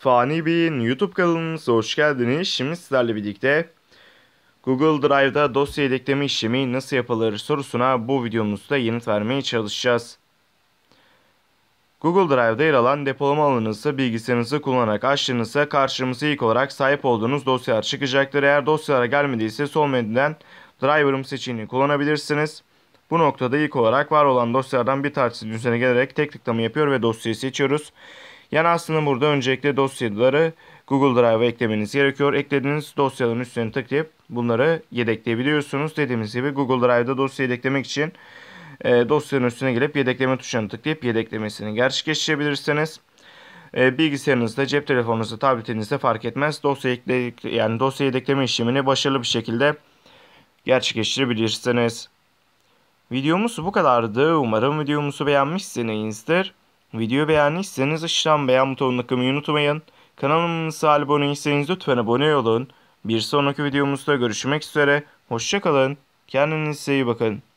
Fani Bey'in YouTube kanalımıza hoş geldiniz. Şimdi sizlerle birlikte Google Drive'da dosya yedekleme işlemi nasıl yapılır sorusuna bu videomuzda yanıt vermeye çalışacağız. Google Drive'da yer alan depolama alanınızı bilgisayarınızı kullanarak açtığınızda karşımıza ilk olarak sahip olduğunuz dosyalar çıkacaktır. Eğer dosyalara gelmediyse sol menüden Driver'ım seçeneğini kullanabilirsiniz. Bu noktada ilk olarak var olan dosyalardan bir tanesinin üzerine gelerek tek tıklama yapıyor ve dosyayı seçiyoruz. Yani aslında burada öncelikle dosyaları Google Drive'a eklemeniz gerekiyor. Eklediğiniz dosyaların üstüne tıklayıp bunları yedekleyebiliyorsunuz. Dediğimiz gibi Google Drive'da dosya yedeklemek için e, dosyanın üstüne gelip yedekleme tuşuna tıklayıp yedeklemesini gerçekleştirebilirsiniz. E, bilgisayarınızda, cep telefonunuzda, tabletinizde fark etmez. Dosya yedek, yani dosya yedekleme işlemini başarılı bir şekilde gerçekleştirebilirsiniz. Videomuz bu kadardı. Umarım videomuzu beğenmişsinizdir. Videoyu beğendiyseniz aşağıdan beğen butonuna kırmayı unutmayın. Kanalımıza abone değilseniz lütfen abone olun. Bir sonraki videomuzda görüşmek üzere. Hoşçakalın. Kendinize iyi bakın.